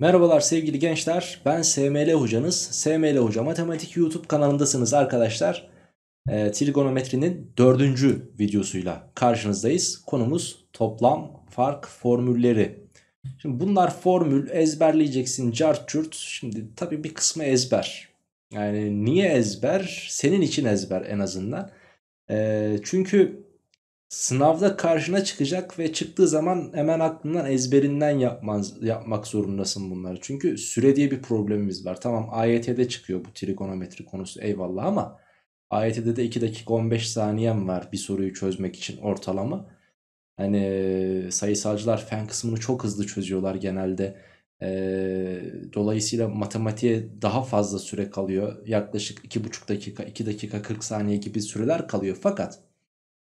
Merhabalar sevgili gençler ben SML hocanız. SML Hoca Matematik YouTube kanalındasınız arkadaşlar. E, trigonometrinin dördüncü videosuyla karşınızdayız. Konumuz toplam fark formülleri. Şimdi bunlar formül ezberleyeceksin cart çurt. Şimdi tabii bir kısmı ezber. Yani niye ezber? Senin için ezber en azından. E, çünkü Sınavda karşına çıkacak ve çıktığı zaman hemen aklından ezberinden yapmaz, yapmak zorundasın bunları. Çünkü süre diye bir problemimiz var. Tamam AYT'de çıkıyor bu trigonometri konusu eyvallah ama AYT'de de 2 dakika 15 saniyem var bir soruyu çözmek için ortalama. Hani sayısalcılar fen kısmını çok hızlı çözüyorlar genelde. E, dolayısıyla matematiğe daha fazla süre kalıyor. Yaklaşık 2,5 dakika, 2 dakika 40 saniye gibi süreler kalıyor. Fakat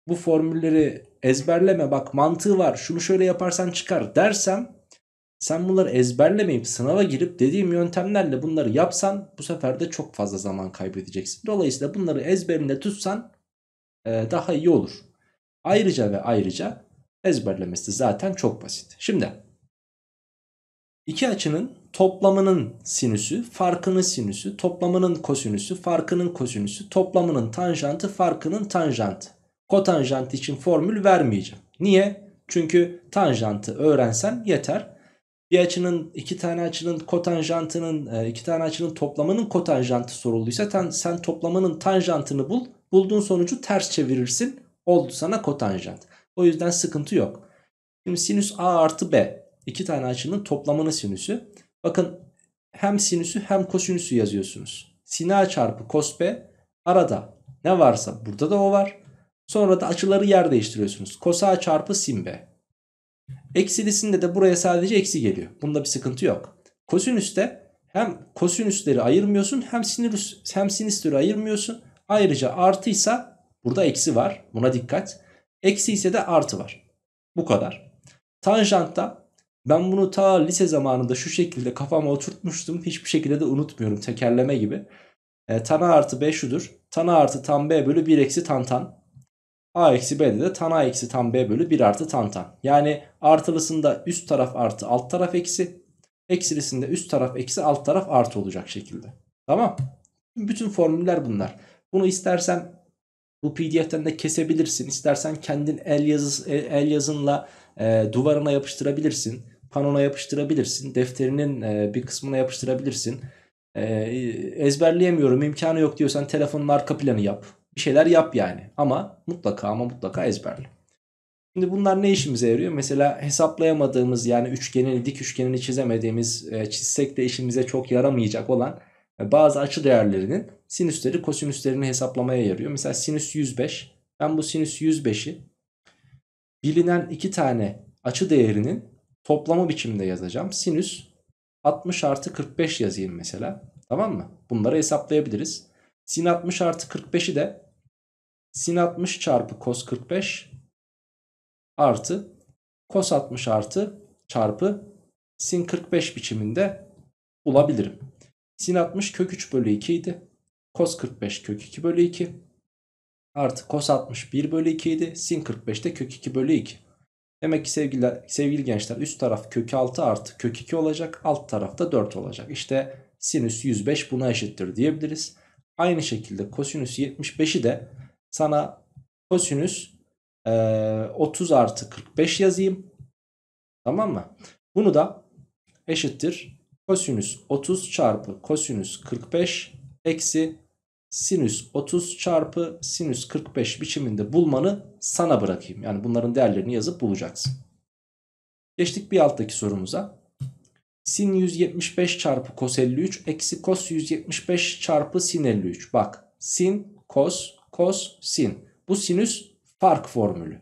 bu formülleri ezberleme bak mantığı var şunu şöyle yaparsan çıkar dersem sen bunları ezberlemeyip sınava girip dediğim yöntemlerle bunları yapsan bu sefer de çok fazla zaman kaybedeceksin. Dolayısıyla bunları ezberinde tutsan e, daha iyi olur. Ayrıca ve ayrıca ezberlemesi zaten çok basit. Şimdi iki açının toplamının sinüsü, farkının sinüsü, toplamının kosinüsü, farkının kosinüsü, toplamının tanjantı, farkının tanjantı kotanjant için formül vermeyeceğim. Niye? Çünkü tanjantı öğrensen yeter. Bir açının iki tane açının kotanjantının e, iki tane açının toplamanın kotanjantı sorulduysa sen, toplamanın tanjantını bul. Bulduğun sonucu ters çevirirsin. Oldu sana kotanjant. O yüzden sıkıntı yok. Şimdi sinüs A artı B. iki tane açının toplamanın sinüsü. Bakın hem sinüsü hem kosinüsü yazıyorsunuz. Sin A çarpı kos B arada ne varsa burada da o var. Sonra da açıları yer değiştiriyorsunuz. Kosa çarpı sin b. Eksilisinde de buraya sadece eksi geliyor. Bunda bir sıkıntı yok. Kosinüste hem kosinüsleri ayırmıyorsun hem sinüs hem sinüsleri ayırmıyorsun. Ayrıca artıysa burada eksi var. Buna dikkat. Eksi ise de artı var. Bu kadar. Tanjantta ben bunu ta lise zamanında şu şekilde kafama oturtmuştum. Hiçbir şekilde de unutmuyorum tekerleme gibi. E, tana artı b şudur. Tana artı tan b bölü 1 eksi tan tan. A eksi B de tan A eksi tan B bölü 1 artı tan tan. Yani artılısında üst taraf artı alt taraf eksi. Eksilisinde üst taraf eksi alt taraf artı olacak şekilde. Tamam. Bütün formüller bunlar. Bunu istersen bu PDF'ten de kesebilirsin. İstersen kendin el, yazısı, el yazınla e, duvarına yapıştırabilirsin. Panona yapıştırabilirsin. Defterinin e, bir kısmına yapıştırabilirsin. E, ezberleyemiyorum imkanı yok diyorsan telefonun arka planı yap bir şeyler yap yani. Ama mutlaka ama mutlaka ezberle. Şimdi bunlar ne işimize yarıyor? Mesela hesaplayamadığımız yani üçgenini dik üçgenini çizemediğimiz e, çizsek de işimize çok yaramayacak olan e, bazı açı değerlerinin sinüsleri kosinüslerini hesaplamaya yarıyor. Mesela sinüs 105 ben bu sinüs 105'i bilinen iki tane açı değerinin toplamı biçiminde yazacağım. Sinüs 60 artı 45 yazayım mesela tamam mı? Bunları hesaplayabiliriz. Sin 60 artı 45'i de sin 60 çarpı cos 45 artı cos 60 artı çarpı sin 45 biçiminde bulabilirim. Sin 60 kök 3 bölü 2 idi. Cos 45 kök 2 bölü 2. Artı cos 60 1 bölü 2 idi. Sin 45 de kök 2 bölü 2. Demek ki sevgililer, sevgili gençler üst taraf kök 6 artı kök 2 olacak. Alt tarafta 4 olacak. İşte sinüs 105 buna eşittir diyebiliriz. Aynı şekilde kosinüs 75'i de sana kosinüs e, 30 artı 45 yazayım. Tamam mı? Bunu da eşittir. Kosinüs 30 çarpı kosinüs 45 eksi sinüs 30 çarpı sinüs 45 biçiminde bulmanı sana bırakayım. Yani bunların değerlerini yazıp bulacaksın. Geçtik bir alttaki sorumuza. Sin 175 çarpı kos 53 eksi kos 175 çarpı sin 53. Bak sin, kos, kos, sin. Bu sinüs fark formülü.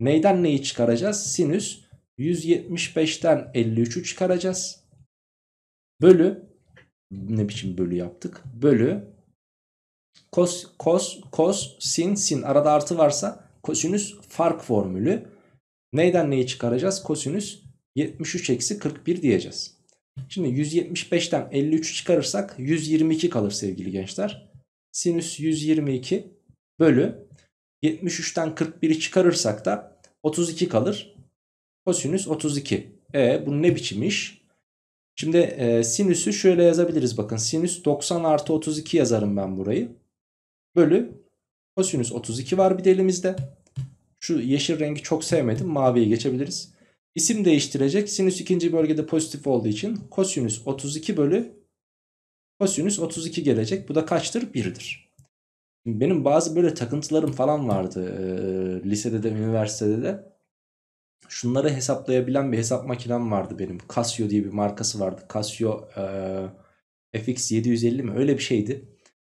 Neyden neyi çıkaracağız? Sinüs 175'ten 53'ü çıkaracağız. Bölü ne biçim bölü yaptık? Bölü kos kos kos sin sin arada artı varsa kosinüs fark formülü. Neyden neyi çıkaracağız? Kosinüs 73 eksi 41 diyeceğiz. Şimdi 175'ten 53'ü çıkarırsak 122 kalır sevgili gençler. Sinüs 122 bölü 73'ten 41'i çıkarırsak da 32 kalır. Kosinüs 32. E bu ne biçim iş? Şimdi e, sinüsü şöyle yazabiliriz bakın. Sinüs 90 artı 32 yazarım ben burayı. Bölü kosinüs 32 var bir de Şu yeşil rengi çok sevmedim. Maviye geçebiliriz. İsim değiştirecek. Sinüs ikinci bölgede pozitif olduğu için kosinüs 32 bölü kosinüs 32 gelecek. Bu da kaçtır? 1'dir. Benim bazı böyle takıntılarım falan vardı e, lisede de üniversitede de. Şunları hesaplayabilen bir hesap makinem vardı benim. Casio diye bir markası vardı. Casio e, FX 750 mi öyle bir şeydi.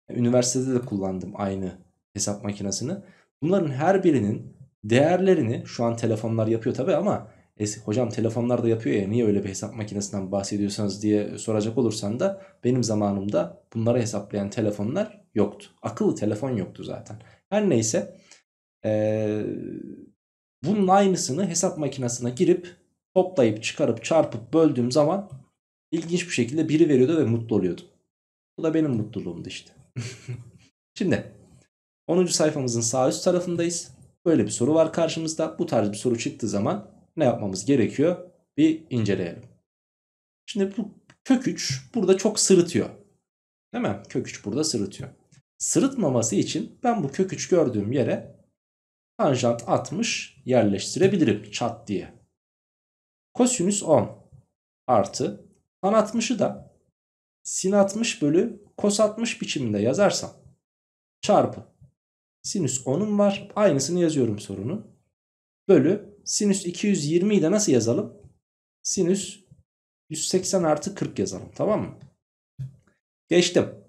Üniversitede de kullandım aynı hesap makinesini. Bunların her birinin değerlerini şu an telefonlar yapıyor tabi ama es, hocam telefonlar da yapıyor ya niye öyle bir hesap makinesinden bahsediyorsanız diye soracak olursan da benim zamanımda bunları hesaplayan telefonlar yoktu. Akıllı telefon yoktu zaten. Her neyse ee, bunun aynısını hesap makinesine girip toplayıp çıkarıp çarpıp böldüğüm zaman ilginç bir şekilde biri veriyordu ve mutlu oluyordum. Bu da benim mutluluğumdu işte. Şimdi 10. sayfamızın sağ üst tarafındayız. Böyle bir soru var karşımızda. Bu tarz bir soru çıktığı zaman ne yapmamız gerekiyor? Bir inceleyelim. Şimdi bu kök 3 burada çok sırıtıyor. Değil mi? Kök 3 burada sırıtıyor sırıtmaması için ben bu kök 3 gördüğüm yere tanjant 60 yerleştirebilirim çat diye. Kosinüs 10 artı tan 60'ı da sin 60 bölü kos 60 biçiminde yazarsam çarpı sinüs 10'um var aynısını yazıyorum sorunu bölü sinüs 220'yi de nasıl yazalım? Sinüs 180 artı 40 yazalım tamam mı? Geçtim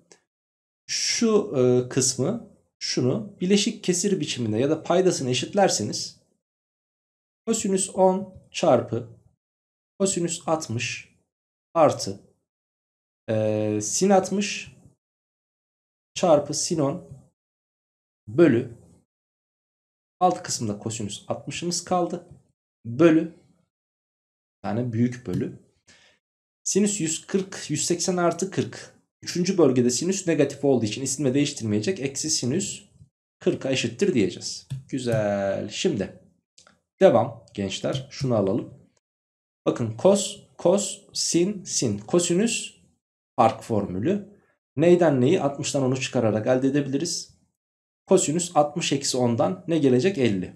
şu e, kısmı şunu bileşik kesir biçiminde ya da paydasını eşitlerseniz kosinüs 10 çarpı kosinüs 60 artı e, sin 60 çarpı sin 10 bölü alt kısımda kosinüs 60'ımız kaldı bölü yani büyük bölü sinüs 140 180 artı 40 Üçüncü bölgede sinüs negatif olduğu için ismini değiştirmeyecek. Eksi sinüs 40'a eşittir diyeceğiz. Güzel. Şimdi devam gençler. Şunu alalım. Bakın kos, kos, sin, sin. Kosinüs fark formülü. Neyden neyi? 60'tan 10'u çıkararak elde edebiliriz. Kosinüs 60 eksi 10'dan ne gelecek? 50.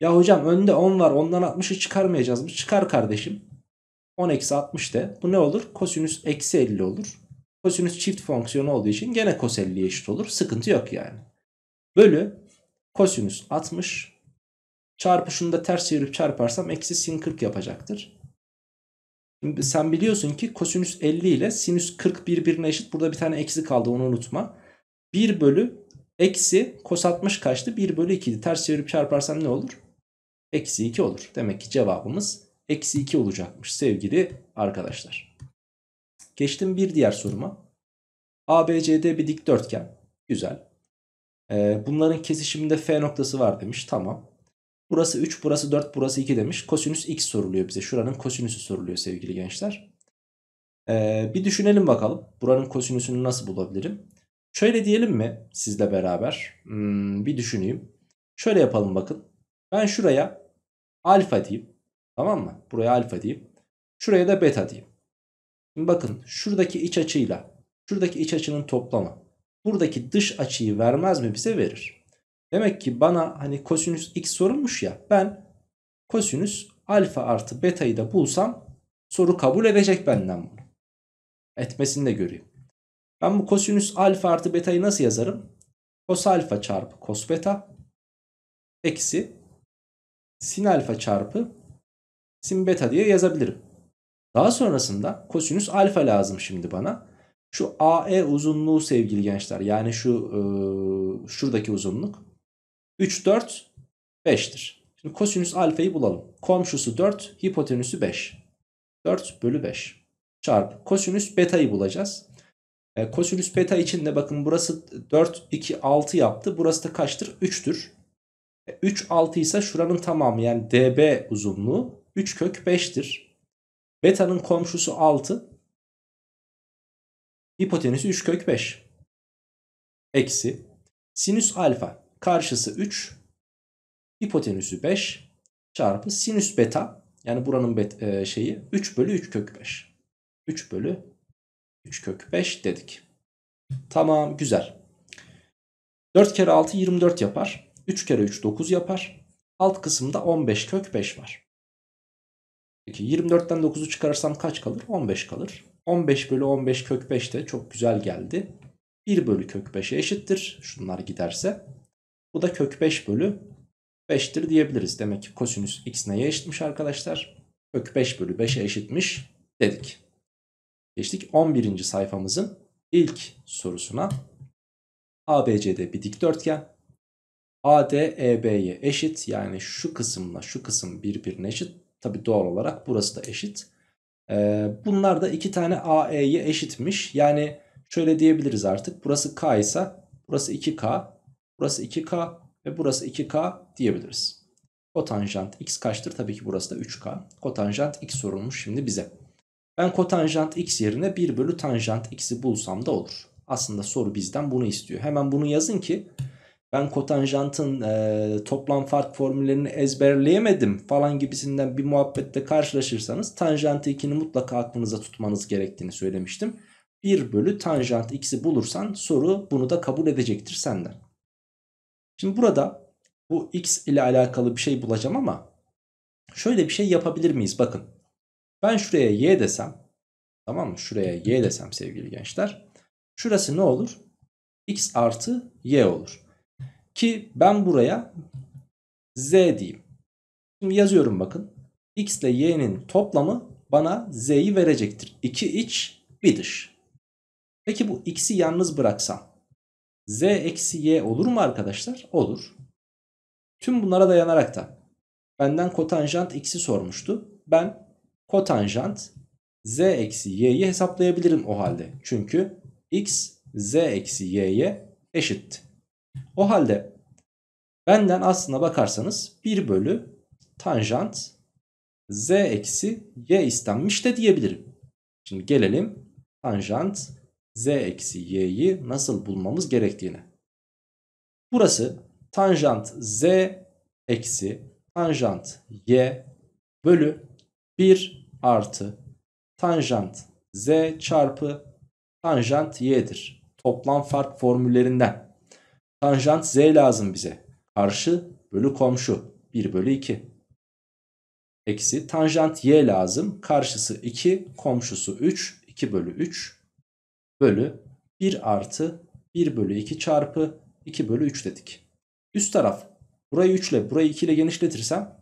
Ya hocam önde 10 var ondan 60'ı çıkarmayacağız mı? Çıkar kardeşim. 10 eksi 60 de. Bu ne olur? Kosinüs eksi 50 olur kosinüs çift fonksiyonu olduğu için gene kos 50'ye eşit olur. Sıkıntı yok yani. Bölü kosinüs 60 çarpı şunu da ters çevirip çarparsam eksi sin 40 yapacaktır. Şimdi sen biliyorsun ki kosinüs 50 ile sinüs 40 birbirine eşit. Burada bir tane eksi kaldı onu unutma. 1 bölü eksi kos 60 kaçtı? 1 bölü 2'di. Ters çevirip çarparsam ne olur? Eksi 2 olur. Demek ki cevabımız eksi 2 olacakmış sevgili arkadaşlar. Geçtim bir diğer soruma. ABCD bir dikdörtgen. Güzel. Ee, bunların kesişiminde F noktası var demiş. Tamam. Burası 3, burası 4, burası 2 demiş. Kosinüs x soruluyor bize. Şuranın kosinüsü soruluyor sevgili gençler. Ee, bir düşünelim bakalım. Buranın kosinüsünü nasıl bulabilirim? Şöyle diyelim mi sizle beraber? Hmm, bir düşüneyim. Şöyle yapalım bakın. Ben şuraya alfa diyeyim. Tamam mı? Buraya alfa diyeyim. Şuraya da beta diyeyim. Şimdi bakın şuradaki iç açıyla şuradaki iç açının toplamı buradaki dış açıyı vermez mi bize verir. Demek ki bana hani kosinüs x sorulmuş ya ben kosinüs alfa artı betayı da bulsam soru kabul edecek benden bunu. Etmesini de göreyim. Ben bu kosinüs alfa artı betayı nasıl yazarım? Kos alfa çarpı kos beta eksi sin alfa çarpı sin beta diye yazabilirim. Daha sonrasında kosinüs alfa lazım şimdi bana. Şu AE uzunluğu sevgili gençler yani şu e, şuradaki uzunluk 3 4 5'tir. Şimdi kosinüs alfayı bulalım. Komşusu 4 hipotenüsü 5. 4 bölü 5 çarpı kosinüs betayı bulacağız. E, kosinüs beta için de bakın burası 4 2 6 yaptı. Burası da kaçtır? 3'tür. E, 3 6 ise şuranın tamamı yani db uzunluğu 3 kök 5'tir. Beta'nın komşusu 6. hipotenüsü 3 kök 5. Eksi. Sinüs alfa karşısı 3. Hipotenüsü 5 çarpı sinüs beta. Yani buranın bet, e, şeyi 3 bölü 3 kök 5. 3 bölü 3 kök 5 dedik. Tamam güzel. 4 kere 6 24 yapar. 3 kere 3 9 yapar. Alt kısımda 15 kök 5 var. Peki 24'ten 9'u çıkarırsam kaç kalır? 15 kalır. 15 bölü 15 kök 5 de çok güzel geldi. 1 bölü kök 5'e eşittir. Şunlar giderse. Bu da kök 5 bölü 5'tir diyebiliriz. Demek ki kosinüs x neye eşitmiş arkadaşlar? Kök 5 bölü 5'e eşitmiş dedik. Geçtik 11. sayfamızın ilk sorusuna. ABC'de bir dikdörtgen. AD EB'ye eşit yani şu kısımla şu kısım birbirine eşit. Tabi doğal olarak burası da eşit. Ee, bunlar da iki tane AE'ye eşitmiş. Yani şöyle diyebiliriz artık. Burası K ise burası 2K, burası 2K ve burası 2K diyebiliriz. Kotanjant x kaçtır? Tabii ki burası da 3K. Kotanjant x sorulmuş şimdi bize. Ben kotanjant x yerine 1 bölü tanjant x'i bulsam da olur. Aslında soru bizden bunu istiyor. Hemen bunu yazın ki ben kotanjantın e, toplam fark formüllerini ezberleyemedim falan gibisinden bir muhabbette karşılaşırsanız tanjant 2'ni mutlaka aklınıza tutmanız gerektiğini söylemiştim. 1 bölü tanjant x'i bulursan soru bunu da kabul edecektir senden. Şimdi burada bu x ile alakalı bir şey bulacağım ama şöyle bir şey yapabilir miyiz? Bakın ben şuraya y desem tamam mı? Şuraya y desem sevgili gençler. Şurası ne olur? x artı y olur. Ki ben buraya z diyeyim. Şimdi yazıyorum bakın. x ile y'nin toplamı bana z'yi verecektir. 2 iç bir dış. Peki bu x'i yalnız bıraksam z eksi y olur mu arkadaşlar? Olur. Tüm bunlara dayanarak da benden kotanjant x'i sormuştu. Ben kotanjant z eksi y'yi hesaplayabilirim o halde. Çünkü x z eksi y'ye eşitti. O halde benden aslına bakarsanız 1 bölü tanjant z eksi y istenmiş de diyebilirim. Şimdi gelelim tanjant z eksi y'yi nasıl bulmamız gerektiğine. Burası tanjant z eksi tanjant y bölü 1 artı tanjant z çarpı tanjant y'dir. Toplam fark formüllerinden. Tanjant z lazım bize. Karşı bölü komşu 1 bölü 2. Eksi tanjant y lazım. Karşısı 2 komşusu 3 2 bölü 3 bölü 1 artı 1 bölü 2 çarpı 2 bölü 3 dedik. Üst taraf burayı 3 ile burayı 2 ile genişletirsem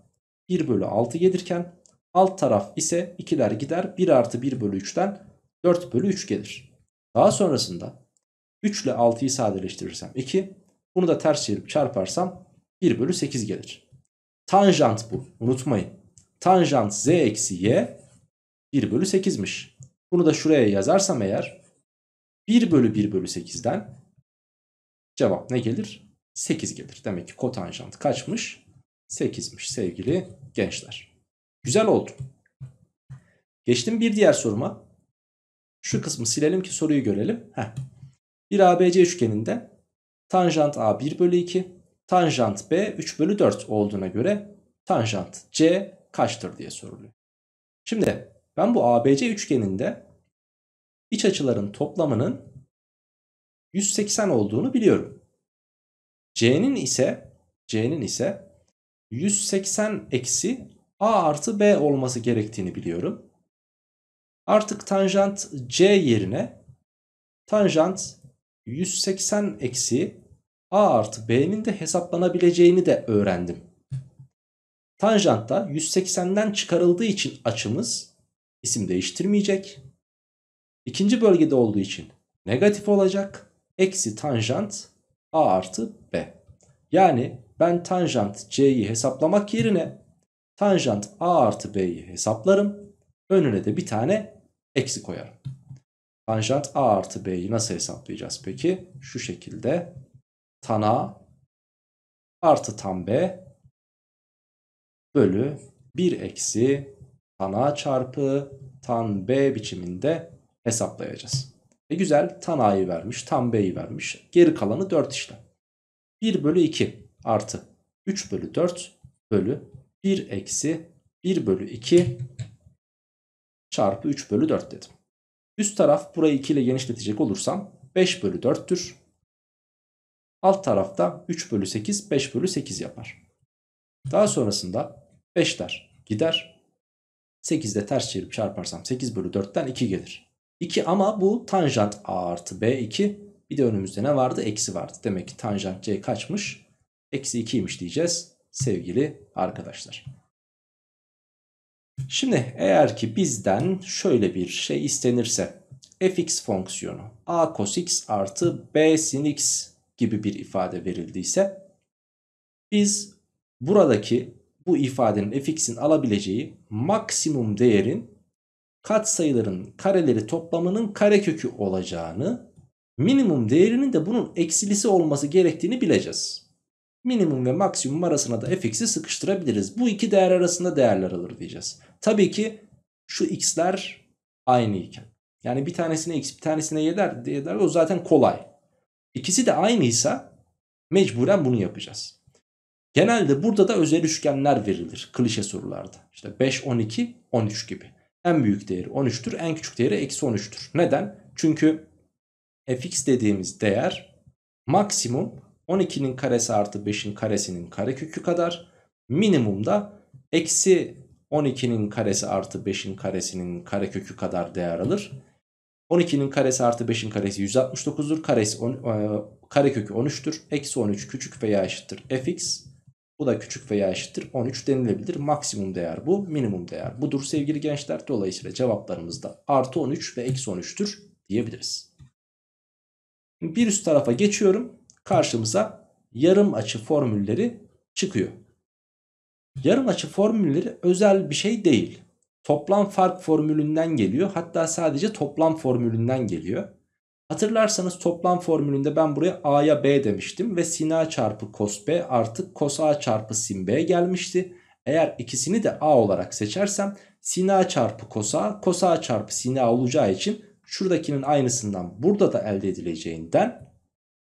1 bölü 6 gelirken alt taraf ise 2'ler gider 1 artı 1 bölü 3'ten 4 bölü 3 gelir. Daha sonrasında 3 ile 6'yı sadeleştirirsem 2 bunu da ters çevirip çarparsam 1 bölü 8 gelir. Tanjant bu unutmayın. Tanjant z eksi y 1 bölü 8'miş. Bunu da şuraya yazarsam eğer 1 bölü 1 bölü 8'den cevap ne gelir? 8 gelir. Demek ki kotanjant kaçmış? 8'miş sevgili gençler. Güzel oldu. Geçtim bir diğer soruma. Şu kısmı silelim ki soruyu görelim. Heh. Bir ABC üçgeninde Tanjant A 1 bölü 2. Tanjant B 3 bölü 4 olduğuna göre tanjant C kaçtır diye soruluyor. Şimdi ben bu ABC üçgeninde iç açıların toplamının 180 olduğunu biliyorum. C'nin ise C'nin ise 180 eksi A artı B olması gerektiğini biliyorum. Artık tanjant C yerine tanjant 180 eksi a artı b'nin de hesaplanabileceğini de öğrendim. Tanjant da 180'den çıkarıldığı için açımız isim değiştirmeyecek. İkinci bölgede olduğu için negatif olacak. Eksi tanjant a artı b. Yani ben tanjant c'yi hesaplamak yerine tanjant a artı b'yi hesaplarım. Önüne de bir tane eksi koyarım. Tanjant A artı B'yi nasıl hesaplayacağız peki? Şu şekilde tan A artı tan B bölü 1 eksi tan A çarpı tan B biçiminde hesaplayacağız. E güzel tan A'yı vermiş tan B'yi vermiş geri kalanı 4 işlem. 1 bölü 2 artı 3 bölü 4 bölü 1 eksi 1 bölü 2 çarpı 3 bölü 4 dedim. Üst taraf burayı 2 ile genişletecek olursam 5 bölü 4'tür. Alt tarafta 3 bölü 8 5 bölü 8 yapar. Daha sonrasında 5'ler gider. 8 de ters çevirip çarparsam 8 bölü 4'ten 2 gelir. 2 ama bu tanjant a artı b2 bir de önümüzde ne vardı? Eksi vardı. Demek ki tanjant c kaçmış? Eksi 2'ymiş diyeceğiz sevgili arkadaşlar. Şimdi eğer ki bizden şöyle bir şey istenirse fx fonksiyonu a cos x artı b sin x gibi bir ifade verildiyse biz buradaki bu ifadenin fx'in alabileceği maksimum değerin katsayıların kareleri toplamının karekökü olacağını minimum değerinin de bunun eksilisi olması gerektiğini bileceğiz. Minimum ve maksimum arasına da fx'i sıkıştırabiliriz. Bu iki değer arasında değerler alır diyeceğiz. Tabii ki şu x'ler aynı iken. Yani bir tanesine x bir tanesine y der, y der o zaten kolay. İkisi de aynıysa mecburen bunu yapacağız. Genelde burada da özel üçgenler verilir klişe sorularda. İşte 5, 12, 13 gibi. En büyük değeri 13'tür en küçük değeri eksi 13'tür. Neden? Çünkü fx dediğimiz değer maksimum 12'nin karesi artı 5'in karesinin karekökü kadar minimumda eksi 12'nin karesi artı 5'in karesinin karekökü kadar değer alır. 12'nin karesi artı 5'in karesi 169'dur. Karesi on, e, karekökü 13'tür. Eksi 13 küçük veya eşittir fx. Bu da küçük veya eşittir 13 denilebilir. Maksimum değer bu. Minimum değer budur sevgili gençler. Dolayısıyla cevaplarımız da artı 13 ve eksi 13'tür diyebiliriz. Bir üst tarafa geçiyorum karşımıza yarım açı formülleri çıkıyor. Yarım açı formülleri özel bir şey değil. Toplam fark formülünden geliyor. Hatta sadece toplam formülünden geliyor. Hatırlarsanız toplam formülünde ben buraya A'ya B demiştim ve sin A çarpı cos B artı cos A çarpı sin B gelmişti. Eğer ikisini de A olarak seçersem sin A çarpı cos A, cos A çarpı sin A olacağı için şuradakinin aynısından burada da elde edileceğinden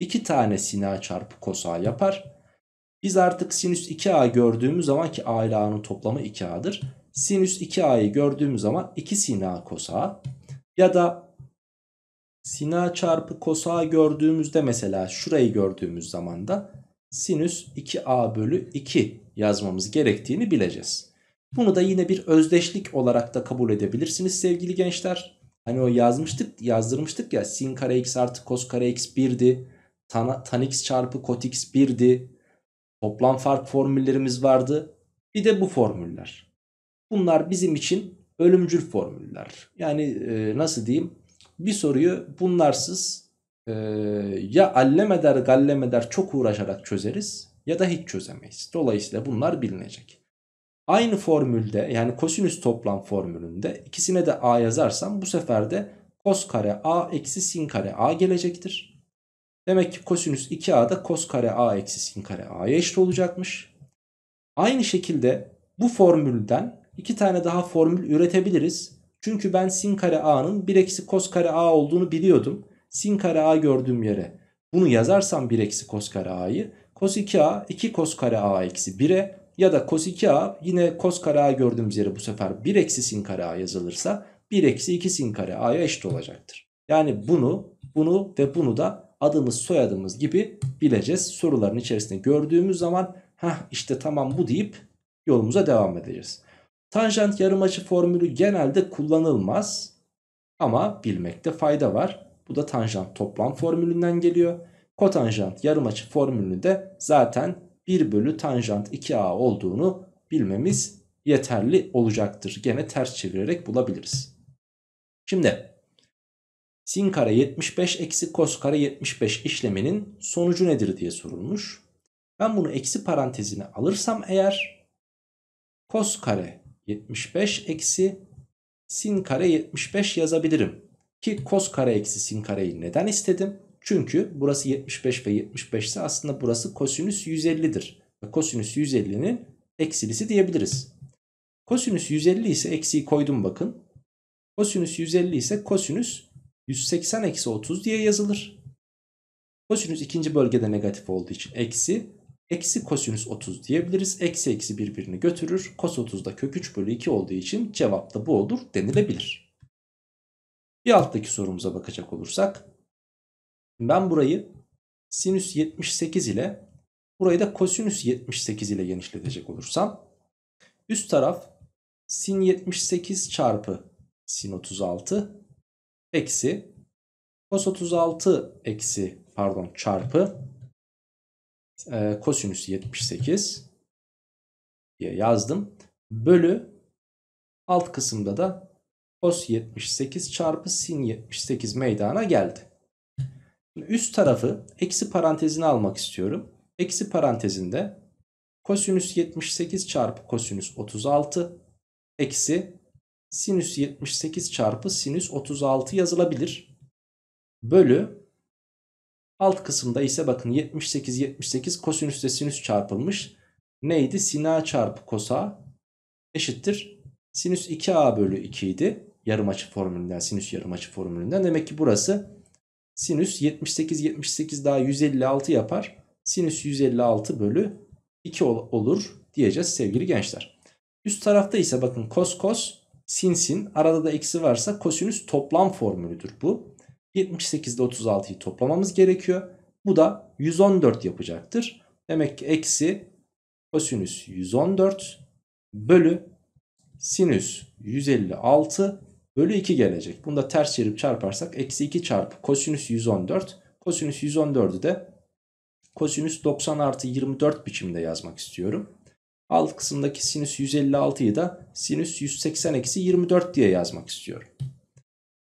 2 tane sin a çarpı kos a yapar. Biz artık sinüs 2a gördüğümüz zaman ki a ile a'nın toplamı 2a'dır. Sinüs 2a'yı gördüğümüz zaman 2 sin a kos a ya da sin a çarpı kos a gördüğümüzde mesela şurayı gördüğümüz zaman da sinüs 2a bölü 2 yazmamız gerektiğini bileceğiz. Bunu da yine bir özdeşlik olarak da kabul edebilirsiniz sevgili gençler. Hani o yazmıştık, yazdırmıştık ya sin kare x artı kos kare x 1'di tan, tan x çarpı kot x 1'di. Toplam fark formüllerimiz vardı. Bir de bu formüller. Bunlar bizim için ölümcül formüller. Yani e, nasıl diyeyim? Bir soruyu bunlarsız e, ya allemeder gallemeder çok uğraşarak çözeriz ya da hiç çözemeyiz. Dolayısıyla bunlar bilinecek. Aynı formülde yani kosinüs toplam formülünde ikisine de a yazarsam bu sefer de kos kare a eksi sin kare a gelecektir. Demek ki kosinüs 2a da kos kare a eksi sin kare a'ya eşit olacakmış. Aynı şekilde bu formülden iki tane daha formül üretebiliriz. Çünkü ben sin kare a'nın 1 eksi kos kare a olduğunu biliyordum. Sin kare a gördüğüm yere bunu yazarsam 1 eksi kos kare a'yı kos 2a 2 kos kare a eksi 1'e ya da kos 2a yine kos kare a gördüğümüz yere bu sefer 1 eksi sin kare a yazılırsa 1 eksi 2 sin kare a'ya eşit olacaktır. Yani bunu, bunu ve bunu da adımız soyadımız gibi bileceğiz. Soruların içerisinde gördüğümüz zaman ha işte tamam bu deyip yolumuza devam edeceğiz. Tanjant yarımaçı formülü genelde kullanılmaz ama bilmekte fayda var. Bu da tanjant toplam formülünden geliyor. Kotanjant yarımaçı formülünü de zaten 1 bölü tanjant 2a olduğunu bilmemiz yeterli olacaktır. Gene ters çevirerek bulabiliriz. Şimdi sin kare 75 eksi kos kare 75 işleminin sonucu nedir diye sorulmuş. Ben bunu eksi parantezine alırsam eğer kos kare 75 eksi sin kare 75 yazabilirim. Ki kos kare eksi sin kareyi neden istedim? Çünkü burası 75 ve 75 ise aslında burası kosinüs 150'dir. Ve kosinüs 150'nin eksilisi diyebiliriz. Kosinüs 150 ise eksiyi koydum bakın. Kosinüs 150 ise kosinüs 180 eksi 30 diye yazılır. Kosinüs ikinci bölgede negatif olduğu için eksi. Eksi kosinüs 30 diyebiliriz. Eksi eksi birbirini götürür. Kos 30 da kök 3 bölü 2 olduğu için cevap da bu olur denilebilir. Bir alttaki sorumuza bakacak olursak. Ben burayı sinüs 78 ile burayı da kosinüs 78 ile genişletecek olursam. Üst taraf sin 78 çarpı sin 36 eksi cos 36 eksi pardon çarpı e, kosinüs 78 diye yazdım. Bölü alt kısımda da cos 78 çarpı sin 78 meydana geldi. üst tarafı eksi parantezine almak istiyorum. Eksi parantezinde kosinüs 78 çarpı kosinüs 36 eksi sinüs 78 çarpı sinüs 36 yazılabilir. Bölü alt kısımda ise bakın 78 78 kosinüsle sinüs çarpılmış. Neydi? Sina çarpı kosa eşittir. Sinüs 2a bölü 2 idi. Yarım açı formülünden sinüs yarım açı formülünden. Demek ki burası sinüs 78 78 daha 156 yapar. Sinüs 156 bölü 2 olur diyeceğiz sevgili gençler. Üst tarafta ise bakın kos kos sin sin arada da eksi varsa kosinüs toplam formülüdür bu. 78 ile 36'yı toplamamız gerekiyor. Bu da 114 yapacaktır. Demek ki eksi kosinüs 114 bölü sinüs 156 bölü 2 gelecek. Bunu da ters çevirip çarparsak eksi 2 çarpı kosinüs 114. Kosinüs 114'ü de kosinüs 90 artı 24 biçimde yazmak istiyorum. Alt kısımdaki sinüs 156'yı da sinüs 180 eksi 24 diye yazmak istiyorum.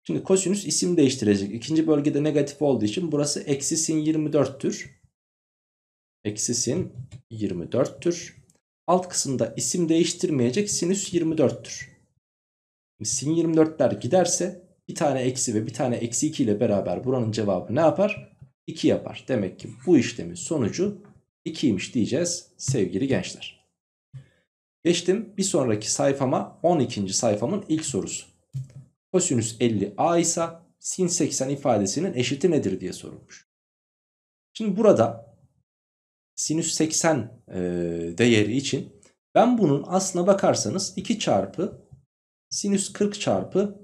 Şimdi kosinüs isim değiştirecek. İkinci bölgede negatif olduğu için burası eksi sin 24'tür. Eksi sin 24'tür. Alt kısımda isim değiştirmeyecek sinüs 24'tür. Sin 24'ler giderse bir tane eksi ve bir tane eksi 2 ile beraber buranın cevabı ne yapar? 2 yapar. Demek ki bu işlemin sonucu 2'ymiş diyeceğiz sevgili gençler. Geçtim bir sonraki sayfama 12. sayfamın ilk sorusu. Kosinüs 50 a ise sin 80 ifadesinin eşiti nedir diye sorulmuş. Şimdi burada sinüs 80 e, değeri için ben bunun aslına bakarsanız 2 çarpı sinüs 40 çarpı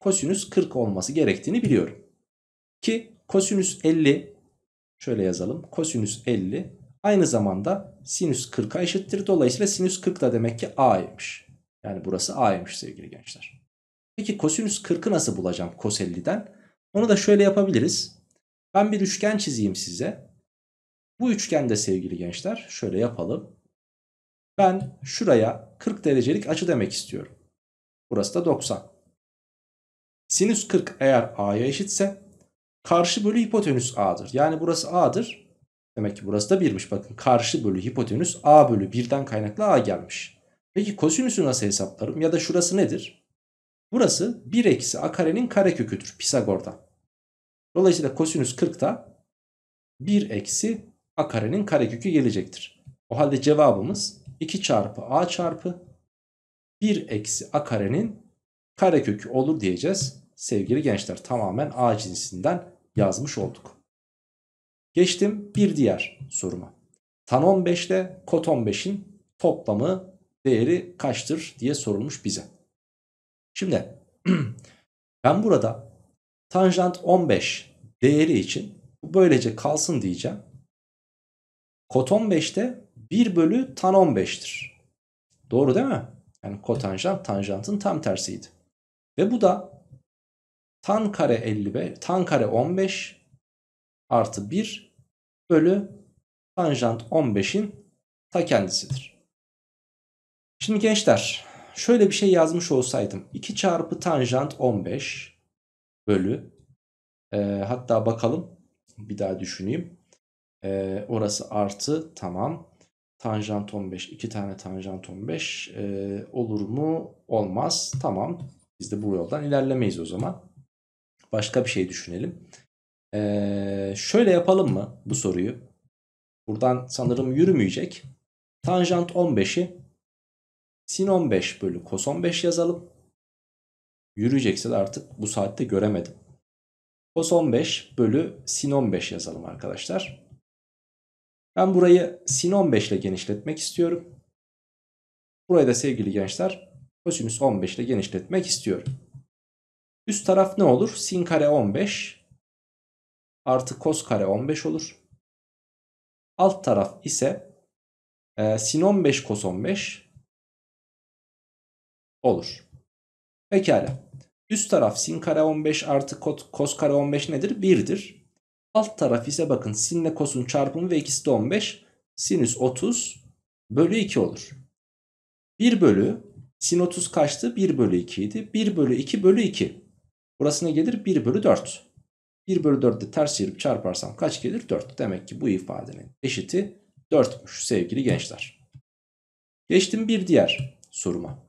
kosinüs 40 olması gerektiğini biliyorum. Ki kosinüs 50 şöyle yazalım. Kosinüs 50 Aynı zamanda sinüs 40'a eşittir. Dolayısıyla sinüs 40 da demek ki A'ymış. Yani burası A'ymış sevgili gençler. Peki kosinüs 40'ı nasıl bulacağım kos 50'den? Onu da şöyle yapabiliriz. Ben bir üçgen çizeyim size. Bu üçgende sevgili gençler şöyle yapalım. Ben şuraya 40 derecelik açı demek istiyorum. Burası da 90. Sinüs 40 eğer A'ya eşitse karşı bölü hipotenüs A'dır. Yani burası A'dır. Demek ki burası da 1'miş. Bakın karşı bölü hipotenüs A bölü 1'den kaynaklı A gelmiş. Peki kosinüsü nasıl hesaplarım? Ya da şurası nedir? Burası 1 eksi A karenin kare köküdür Pisagor'dan. Dolayısıyla kosinüs 40 da 1 eksi A karenin kare kökü gelecektir. O halde cevabımız 2 çarpı A çarpı 1 eksi A karenin kare kökü olur diyeceğiz. Sevgili gençler tamamen A cinsinden yazmış olduk. Geçtim bir diğer soruma. Tan 15 ile koton 15'in toplamı değeri kaçtır diye sorulmuş bize. Şimdi ben burada tanjant 15 değeri için böylece kalsın diyeceğim. Kot 15'te 1 bölü tan 15'tir. Doğru değil mi? Yani kotanjant tanjantın tam tersiydi. Ve bu da tan kare 55, tan kare 15 artı 1 bölü tanjant 15'in ta kendisidir. Şimdi gençler şöyle bir şey yazmış olsaydım 2 çarpı tanjant 15 bölü e, hatta bakalım bir daha düşüneyim e, orası artı tamam tanjant 15 2 tane tanjant 15 e, olur mu olmaz tamam biz de bu yoldan ilerlemeyiz o zaman başka bir şey düşünelim ee, şöyle yapalım mı bu soruyu? Buradan sanırım yürümeyecek. Tanjant 15'i sin 15 bölü kos 15 yazalım. Yürüyecekse de artık bu saatte göremedim. Kos 15 bölü sin 15 yazalım arkadaşlar. Ben burayı sin 15 ile genişletmek istiyorum. Burayı da sevgili gençler kosinüs 15 ile genişletmek istiyorum. Üst taraf ne olur? Sin kare 15 artı kos kare 15 olur. Alt taraf ise e, sin 15 kos 15 olur. Pekala. Üst taraf sin kare 15 artı kos kare 15 nedir? 1'dir. Alt taraf ise bakın sinle kosun çarpımı ve ikisi de 15. Sinüs 30 bölü 2 olur. 1 bölü sin 30 kaçtı? 1 bölü 2 idi. 1 bölü 2 bölü 2. Burası ne gelir? 1 bölü 4. 1 bölü 4'te ters çevirip çarparsam kaç gelir? 4. Demek ki bu ifadenin eşiti 4'müş sevgili gençler. Geçtim bir diğer soruma.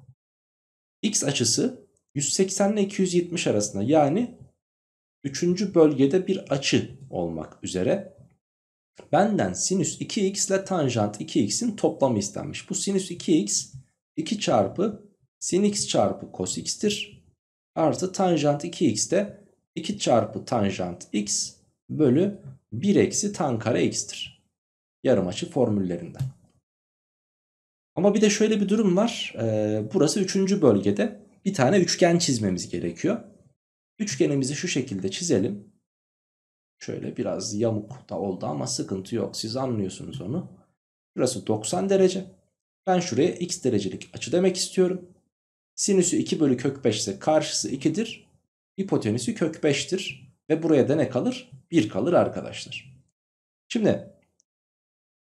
X açısı 180 ile 270 arasında yani 3. bölgede bir açı olmak üzere benden sinüs 2x ile tanjant 2x'in toplamı istenmiş. Bu sinüs 2x 2 çarpı sin x çarpı cos x'tir. Artı tanjant 2x de 2 çarpı tanjant x bölü 1 eksi tan kare x'tir. Yarım açı formüllerinden. Ama bir de şöyle bir durum var. Ee, burası 3. bölgede bir tane üçgen çizmemiz gerekiyor. Üçgenimizi şu şekilde çizelim. Şöyle biraz yamuk da oldu ama sıkıntı yok. Siz anlıyorsunuz onu. Burası 90 derece. Ben şuraya x derecelik açı demek istiyorum. Sinüsü 2 bölü kök 5 ise karşısı 2'dir. Hipotenüsü kök 5'tir. Ve buraya da ne kalır? 1 kalır arkadaşlar. Şimdi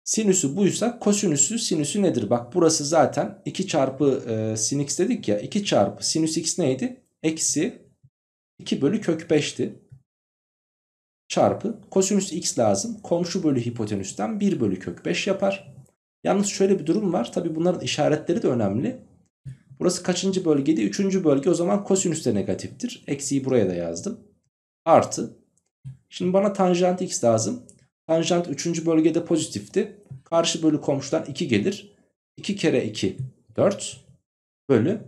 sinüsü buysa kosinüsü sinüsü nedir? Bak burası zaten 2 çarpı e, sin x dedik ya 2 çarpı sinüs x neydi? Eksi 2 bölü kök 5'ti. Çarpı kosinüs x lazım. Komşu bölü hipotenüsten 1 bölü kök 5 yapar. Yalnız şöyle bir durum var. Tabi bunların işaretleri de önemli. Burası kaçıncı bölgeydi? Üçüncü bölge. O zaman kosinüs de negatiftir. Eksiyi buraya da yazdım. Artı. Şimdi bana tanjant x lazım. Tanjant üçüncü bölgede pozitifti. Karşı bölü komşudan 2 gelir. 2 kere 2 4 bölü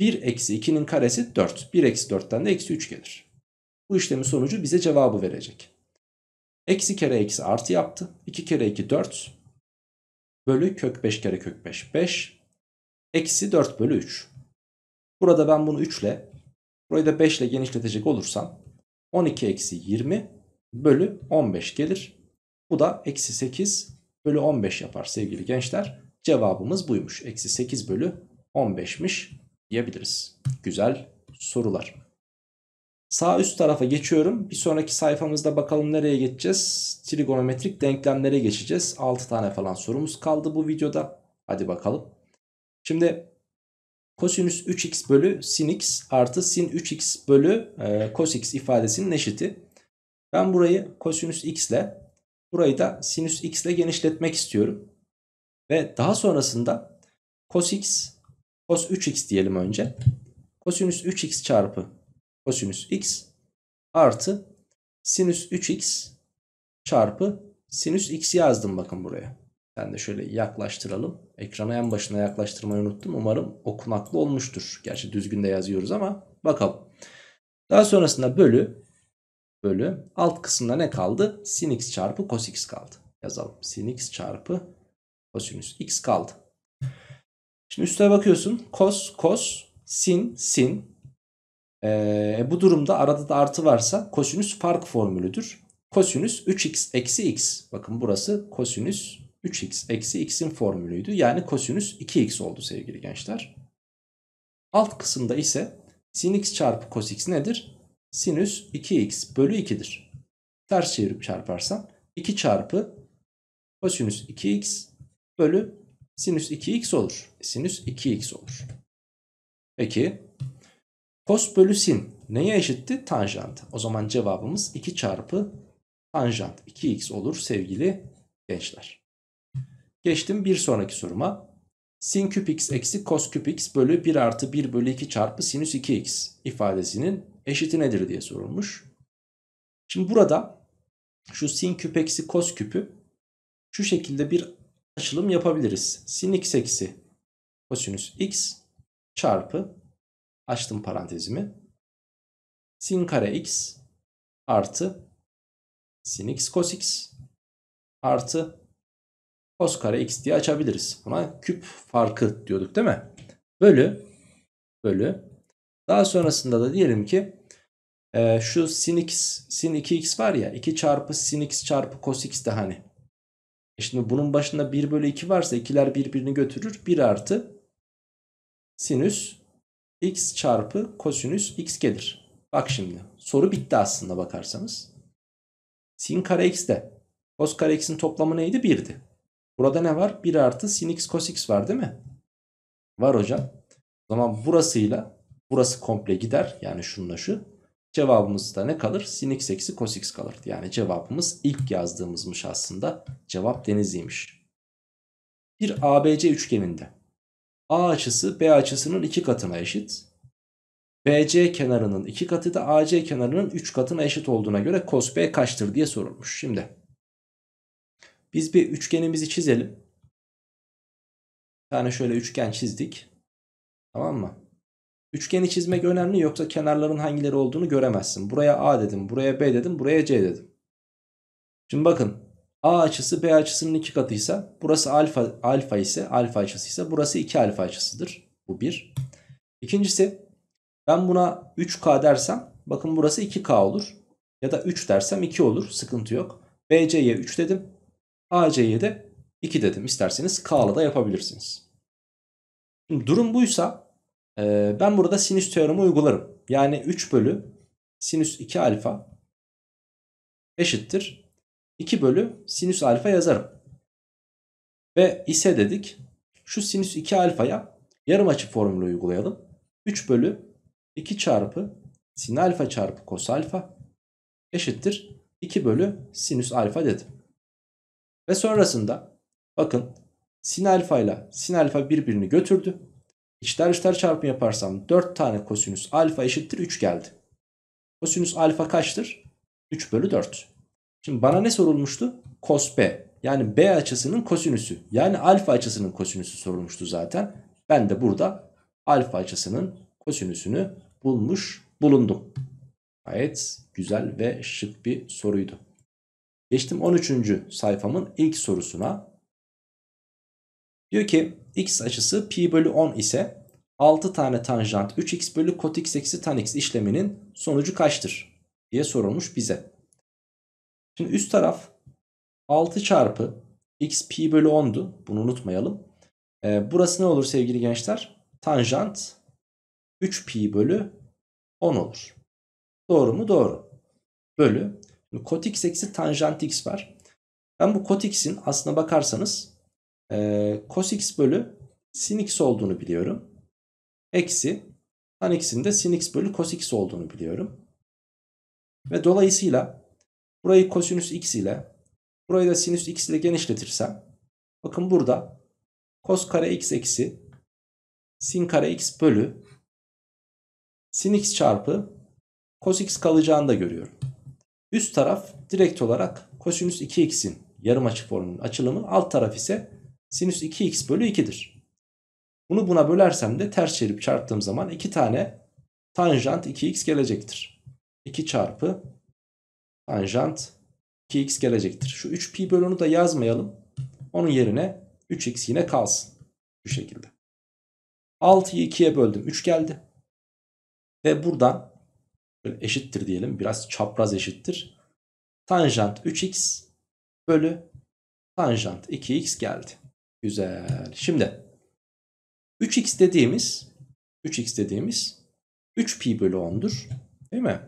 1 eksi 2'nin karesi 4. 1 eksi 4'ten de eksi 3 gelir. Bu işlemin sonucu bize cevabı verecek. Eksi kere eksi artı yaptı. 2 kere 2 4 bölü kök 5 kere kök 5 5 Eksi 4 bölü 3. Burada ben bunu 3 ile burayı da 5 ile genişletecek olursam 12 eksi 20 bölü 15 gelir. Bu da eksi 8 bölü 15 yapar sevgili gençler. Cevabımız buymuş. Eksi 8 bölü 15'miş diyebiliriz. Güzel sorular. Sağ üst tarafa geçiyorum. Bir sonraki sayfamızda bakalım nereye geçeceğiz? Trigonometrik denklemlere geçeceğiz. 6 tane falan sorumuz kaldı bu videoda. Hadi bakalım. Şimdi kosinüs 3x bölü sin x artı sin 3x bölü e, cos x ifadesinin eşiti. Ben burayı kosinüs x ile burayı da sinüs x ile genişletmek istiyorum. Ve daha sonrasında cos x cos 3x diyelim önce. Kosinüs 3x çarpı kosinüs x artı sinüs 3x çarpı sinüs x yazdım bakın buraya. Ben de şöyle yaklaştıralım. Ekrana en başına yaklaştırmayı unuttum. Umarım okunaklı olmuştur. Gerçi düzgün de yazıyoruz ama bakalım. Daha sonrasında bölü bölü alt kısımda ne kaldı? Sin x çarpı cos x kaldı. Yazalım. Sin x çarpı kosinüs x kaldı. Şimdi üstüne bakıyorsun. Cos, cos, sin, sin. Ee, e, bu durumda arada da artı varsa kosinüs fark formülüdür. Kosinüs 3x eksi x. Bakın burası kosinüs 3x eksi x'in formülüydü. Yani kosinüs 2x oldu sevgili gençler. Alt kısımda ise sin x çarpı cos x nedir? Sinüs 2x bölü 2'dir. Ters çevirip çarparsam 2 çarpı kosinüs 2x bölü sinüs 2x olur. Sinüs 2x olur. Peki cos bölü sin neye eşitti? Tanjant. O zaman cevabımız 2 çarpı tanjant 2x olur sevgili gençler. Geçtim bir sonraki soruma. Sin küp x eksi kos küp x bölü 1 artı 1 bölü 2 çarpı sinüs 2x ifadesinin eşiti nedir diye sorulmuş. Şimdi burada şu sin küp eksi kos küpü şu şekilde bir açılım yapabiliriz. Sin x eksi kosinüs x çarpı açtım parantezimi sin kare x artı sin x kos x artı cos kare x diye açabiliriz. Buna küp farkı diyorduk değil mi? Bölü bölü. Daha sonrasında da diyelim ki e, şu sin x sin 2x var ya 2 çarpı sin x çarpı cos x de hani. E şimdi bunun başında 1 bölü 2 varsa ikiler birbirini götürür. 1 artı sinüs x çarpı kosinüs x gelir. Bak şimdi soru bitti aslında bakarsanız. Sin kare x de cos kare x'in toplamı neydi? 1'di. Burada ne var? 1 artı sin x cos x var değil mi? Var hocam. O zaman burasıyla burası komple gider. Yani şununla şu. Cevabımız da ne kalır? Sin x eksi cos x kalır. Yani cevabımız ilk yazdığımızmış aslında. Cevap denizliymiş. Bir ABC üçgeninde. A açısı B açısının 2 katına eşit. BC kenarının 2 katı da AC kenarının 3 katına eşit olduğuna göre cos B kaçtır diye sorulmuş. Şimdi biz bir üçgenimizi çizelim. Bir tane şöyle üçgen çizdik. Tamam mı? Üçgeni çizmek önemli yoksa kenarların hangileri olduğunu göremezsin. Buraya A dedim, buraya B dedim, buraya C dedim. Şimdi bakın A açısı B açısının iki katıysa burası alfa, alfa ise alfa açısı ise burası iki alfa açısıdır. Bu bir. İkincisi ben buna 3K dersem bakın burası 2K olur. Ya da 3 dersem 2 olur. Sıkıntı yok. BC'ye 3 dedim. AC'ye de 2 dedim. İsterseniz K'la da yapabilirsiniz. Şimdi durum buysa e, ben burada sinüs teoremi uygularım. Yani 3 bölü sinüs 2 alfa eşittir. 2 bölü sinüs alfa yazarım. Ve ise dedik şu sinüs 2 alfaya yarım açı formülü uygulayalım. 3 bölü 2 çarpı sin alfa çarpı kos alfa eşittir 2 bölü sinüs alfa dedim. Ve sonrasında bakın sin alfa ile sin alfa birbirini götürdü. İçler içler çarpımı yaparsam 4 tane kosinüs alfa eşittir 3 geldi. Kosinüs alfa kaçtır? 3 bölü 4. Şimdi bana ne sorulmuştu? Kos B. Yani B açısının kosinüsü. Yani alfa açısının kosinüsü sorulmuştu zaten. Ben de burada alfa açısının kosinüsünü bulmuş bulundum. Gayet güzel ve şık bir soruydu. Geçtim 13. sayfamın ilk sorusuna. Diyor ki x açısı pi bölü 10 ise 6 tane tanjant 3x bölü kot x eksi tan x işleminin sonucu kaçtır diye sorulmuş bize. Şimdi üst taraf 6 çarpı x pi bölü 10'du bunu unutmayalım. Ee, burası ne olur sevgili gençler? Tanjant 3 pi bölü 10 olur. Doğru mu? Doğru. Bölü Kot x eksi tanjant x var. Ben bu kot x'in aslına bakarsanız e, cos x bölü sin x olduğunu biliyorum. Eksi tan x'in de sin x bölü cos x olduğunu biliyorum. Ve dolayısıyla burayı kosinüs x ile burayı da sinüs x ile genişletirsem bakın burada cos kare x eksi sin kare x bölü sin x çarpı cos x kalacağını da görüyorum. Üst taraf direkt olarak kosinüs 2x'in yarım açı formunun açılımı. Alt taraf ise sinüs 2x bölü 2'dir. Bunu buna bölersem de ters çevirip çarptığım zaman iki tane tanjant 2x gelecektir. 2 çarpı tanjant 2x gelecektir. Şu 3pi bölünü de yazmayalım. Onun yerine 3x yine kalsın. Şu şekilde. 6'yı 2'ye böldüm. 3 geldi. Ve buradan Şöyle eşittir diyelim. Biraz çapraz eşittir. Tanjant 3x bölü tanjant 2x geldi. Güzel. Şimdi 3x dediğimiz 3x dediğimiz 3pi bölü 10'dur. Değil mi?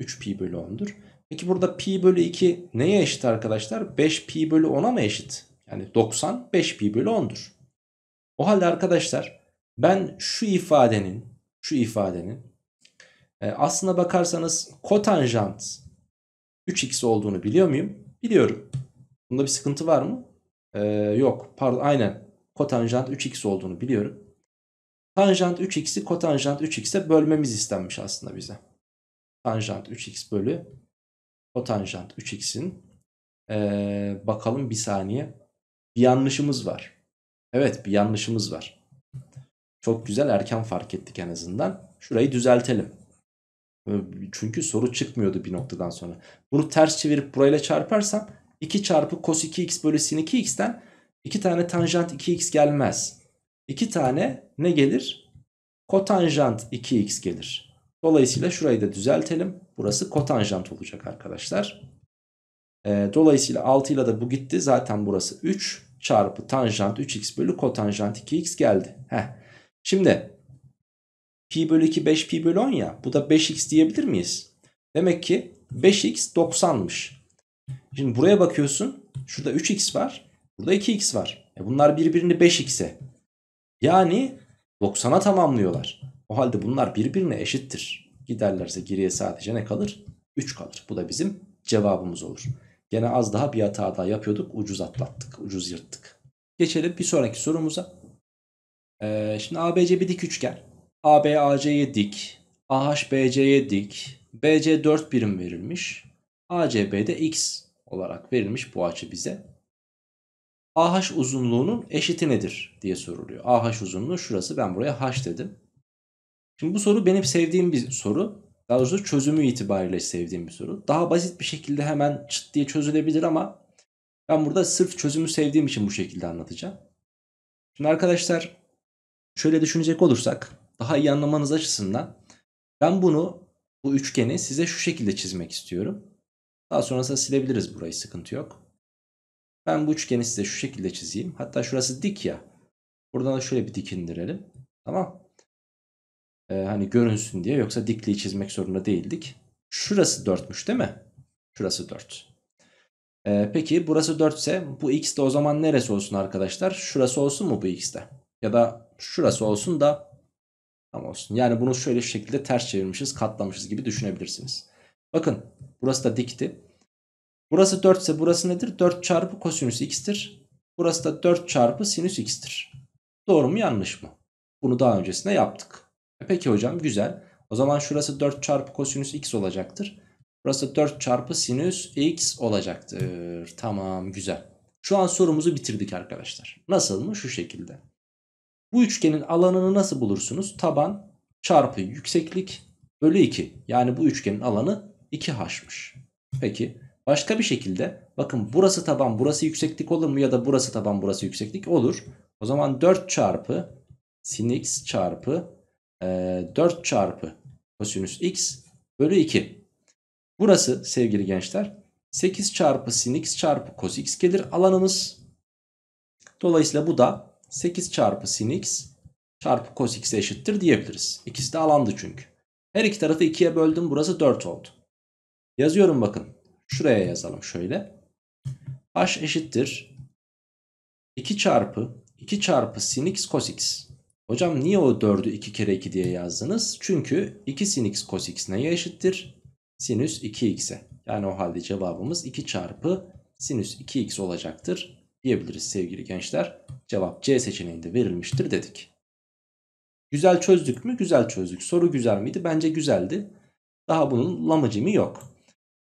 3pi bölü 10'dur. Peki burada pi bölü 2 neye eşit arkadaşlar? 5 pi bölü 10'a mı eşit? Yani 90 5 pi bölü 10'dur. O halde arkadaşlar ben şu ifadenin şu ifadenin e, aslına bakarsanız kotanjant 3x olduğunu biliyor muyum? Biliyorum. Bunda bir sıkıntı var mı? E, yok. Pardon aynen. Kotanjant 3x olduğunu biliyorum. Tanjant 3x'i kotanjant 3x'e bölmemiz istenmiş aslında bize. Tanjant 3x bölü kotanjant 3x'in ee, bakalım bir saniye. Bir yanlışımız var. Evet bir yanlışımız var. Çok güzel erken fark ettik en azından. Şurayı düzeltelim. Çünkü soru çıkmıyordu bir noktadan sonra. Bunu ters çevirip burayla çarparsam 2 çarpı cos 2x bölü sin 2x'ten 2 tane tanjant 2x gelmez. 2 tane ne gelir? Kotanjant 2x gelir. Dolayısıyla şurayı da düzeltelim. Burası kotanjant olacak arkadaşlar. Ee, dolayısıyla 6 ile de bu gitti. Zaten burası 3 çarpı tanjant 3x bölü kotanjant 2x geldi. Heh. Şimdi Pi bölü 2 5 pi bölü 10 ya. Bu da 5x diyebilir miyiz? Demek ki 5x 90'mış. Şimdi buraya bakıyorsun. Şurada 3x var. Burada 2x var. E bunlar birbirini 5x'e. Yani 90'a tamamlıyorlar. O halde bunlar birbirine eşittir. Giderlerse geriye sadece ne kalır? 3 kalır. Bu da bizim cevabımız olur. Gene az daha bir hata daha yapıyorduk. Ucuz atlattık. Ucuz yırttık. Geçelim bir sonraki sorumuza. Ee, şimdi ABC bir dik üçgen. ABAC'ye dik, AHBC'ye dik, BC 4 birim verilmiş. ACB'de x olarak verilmiş bu açı bize. AH uzunluğunun eşiti nedir diye soruluyor. AH uzunluğu şurası ben buraya H dedim. Şimdi bu soru benim sevdiğim bir soru. Daha doğrusu çözümü itibariyle sevdiğim bir soru. Daha basit bir şekilde hemen çıt diye çözülebilir ama ben burada sırf çözümü sevdiğim için bu şekilde anlatacağım. Şimdi arkadaşlar şöyle düşünecek olursak daha iyi anlamanız açısından ben bunu bu üçgeni size şu şekilde çizmek istiyorum. Daha sonrasında silebiliriz burayı sıkıntı yok. Ben bu üçgeni size şu şekilde çizeyim. Hatta şurası dik ya. Buradan da şöyle bir dikindirelim. indirelim. Tamam. Ee, hani görünsün diye yoksa dikliği çizmek zorunda değildik. Şurası 4'müş değil mi? Şurası 4. Ee, peki burası 4 ise bu x de o zaman neresi olsun arkadaşlar? Şurası olsun mu bu x de? Ya da şurası olsun da ama olsun. Yani bunu şöyle şu şekilde ters çevirmişiz, katlamışız gibi düşünebilirsiniz. Bakın burası da dikti. Burası 4 ise burası nedir? 4 çarpı kosinüs x'tir. Burası da 4 çarpı sinüs x'tir. Doğru mu yanlış mı? Bunu daha öncesinde yaptık. E peki hocam güzel. O zaman şurası 4 çarpı kosinüs x olacaktır. Burası 4 çarpı sinüs x olacaktır. Tamam güzel. Şu an sorumuzu bitirdik arkadaşlar. Nasıl mı? Şu şekilde. Bu üçgenin alanını nasıl bulursunuz? Taban çarpı yükseklik bölü 2. Yani bu üçgenin alanı 2h'mış. Peki başka bir şekilde bakın burası taban burası yükseklik olur mu ya da burası taban burası yükseklik olur. O zaman 4 çarpı sin x çarpı e, 4 çarpı kosinüs x bölü 2. Burası sevgili gençler 8 çarpı sin x çarpı cos x gelir alanımız. Dolayısıyla bu da 8 çarpı sin x çarpı cos x eşittir diyebiliriz. İkisi de alandı çünkü. Her iki tarafı 2'ye böldüm. Burası 4 oldu. Yazıyorum bakın. Şuraya yazalım şöyle. h eşittir 2 çarpı 2 çarpı sin x cos x. Hocam niye o 4'ü 2 kere 2 diye yazdınız? Çünkü 2 sin x cos x neye eşittir? Sinüs 2x'e. Yani o halde cevabımız 2 çarpı sinüs 2x olacaktır diyebiliriz sevgili gençler. Cevap C seçeneğinde verilmiştir dedik. Güzel çözdük mü? Güzel çözdük. Soru güzel miydi? Bence güzeldi. Daha bunun lamacimi yok.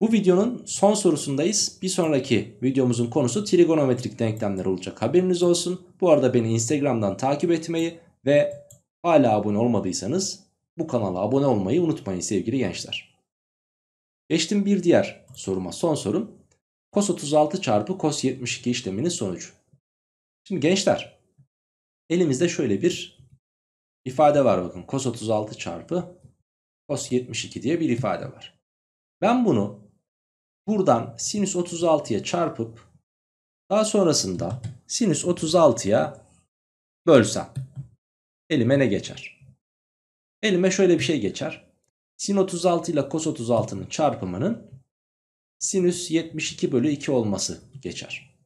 Bu videonun son sorusundayız. Bir sonraki videomuzun konusu trigonometrik denklemler olacak. Haberiniz olsun. Bu arada beni Instagram'dan takip etmeyi ve hala abone olmadıysanız bu kanala abone olmayı unutmayın sevgili gençler. Geçtim bir diğer soruma. Son sorum. Cos 36 çarpı cos 72 işleminin sonucu. Şimdi gençler elimizde şöyle bir ifade var bakın. Cos 36 çarpı cos 72 diye bir ifade var. Ben bunu buradan sinüs 36'ya çarpıp daha sonrasında sinüs 36'ya bölsem elime ne geçer? Elime şöyle bir şey geçer. Sin 36 ile cos 36'nın çarpımının sinüs 72 bölü 2 olması geçer.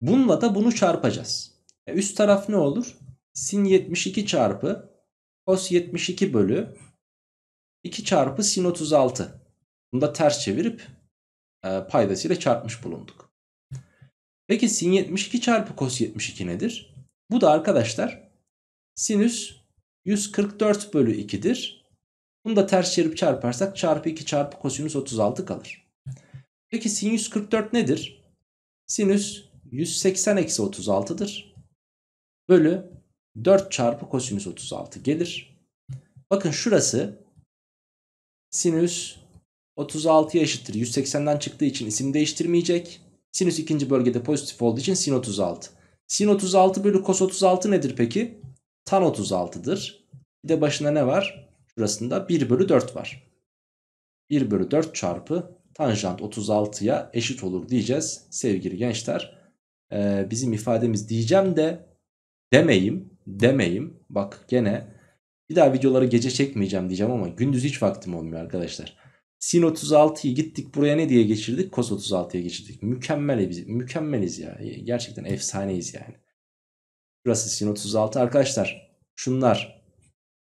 Bununla da bunu çarpacağız. E üst taraf ne olur? Sin 72 çarpı cos 72 bölü 2 çarpı sin 36. Bunu da ters çevirip e, paydasıyla çarpmış bulunduk. Peki sin 72 çarpı cos 72 nedir? Bu da arkadaşlar sinüs 144 bölü 2'dir. Bunu da ters çevirip çarparsak çarpı 2 çarpı kosinüs 36 kalır. Peki sin 144 nedir? Sinüs 180 eksi 36'dır. Bölü 4 çarpı kosinüs 36 gelir. Bakın şurası sinüs 36'ya eşittir. 180'den çıktığı için isim değiştirmeyecek. Sinüs ikinci bölgede pozitif olduğu için sin 36. Sin 36 bölü kos 36 nedir peki? Tan 36'dır. Bir de başına ne var? Şurasında 1 bölü 4 var. 1 bölü 4 çarpı tanjant 36'ya eşit olur diyeceğiz sevgili gençler e, bizim ifademiz diyeceğim de demeyim demeyim. Bak gene bir daha videoları gece çekmeyeceğim diyeceğim ama gündüz hiç vaktim olmuyor arkadaşlar. Sin 36'yı gittik buraya ne diye geçirdik? Cos 36'ya geçirdik. Mükemmeliz, mükemmeliz ya. Gerçekten efsaneyiz yani. Burası sin 36 arkadaşlar. Şunlar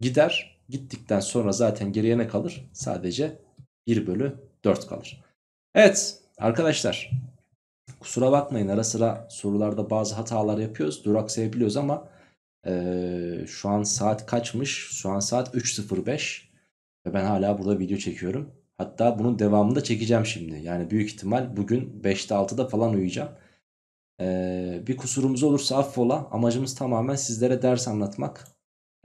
gider. Gittikten sonra zaten geriye ne kalır? Sadece 1 bölü 4 kalır. Evet arkadaşlar Kusura bakmayın ara sıra sorularda bazı hatalar yapıyoruz. Duraksayabiliyoruz ama ee, şu an saat kaçmış? Şu an saat 3.05 ve ben hala burada video çekiyorum. Hatta bunun devamını da çekeceğim şimdi. Yani büyük ihtimal bugün 5'te 6'da falan uyuyacağım. Ee, bir kusurumuz olursa affola. Amacımız tamamen sizlere ders anlatmak.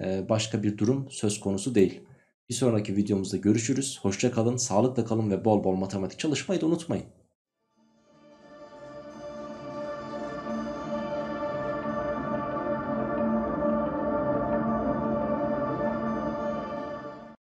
Ee, başka bir durum söz konusu değil. Bir sonraki videomuzda görüşürüz. Hoşça kalın, sağlıkla kalın ve bol bol matematik çalışmayı da unutmayın.